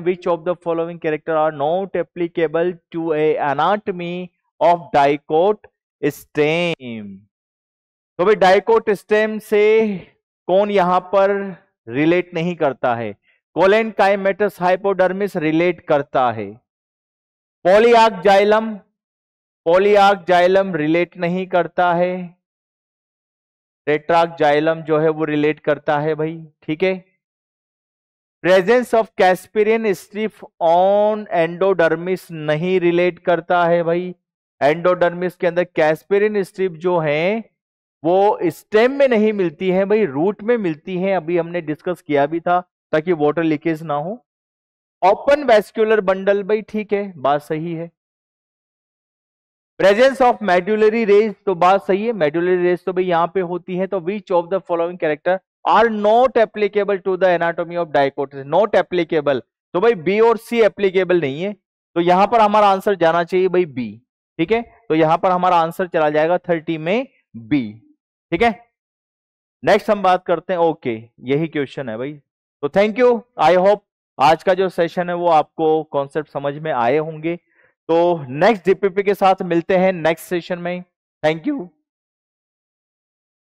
which of the following character are not applicable to a anatomy of dicot stem तो भाई dicot stem से कौन यहां पर रिलेट नहीं करता है कोलेन काइमेटस हाइपोडर्मिस रिलेट करता है polyarch xylem polyarch xylem relate नहीं करता है टेट्राक जाइलम जो है वो रिलेट करता है भाई ठीक है presence of Casparian strip on endodermis नहीं रिलेट करता है भाई एंडोडर्मिस के अंदर कैस्पिरियन स्ट्रिप जो है वो स्टेम में नहीं मिलती है भाई रूट में मिलती है अभी हमने डिस्कस किया भी था ताकि वाटर लीकेज ना हो ओपन वेस्क्यूलर बंडल भाई ठीक है बात सही है प्रेजेंस ऑफ मेड्यूलरी रेज तो बात सही है मेड्यूलरी रेज तो भाई यहां पे होती है तो which of the following character are not applicable to the anatomy of dicots not applicable तो भाई बी और सी एप्लीकेबल नहीं है तो यहां पर हमारा आंसर जाना चाहिए भाई बी ठीक है तो यहां पर हमारा आंसर चला जाएगा थर्टी में बी ठीक है नेक्स्ट हम बात करते हैं ओके यही क्वेश्चन है भाई तो थैंक यू आई होप आज का जो सेशन है वो आपको कॉन्सेप्ट समझ में आए होंगे तो नेक्स्ट डीपीपी के साथ मिलते हैं नेक्स्ट सेशन में थैंक यू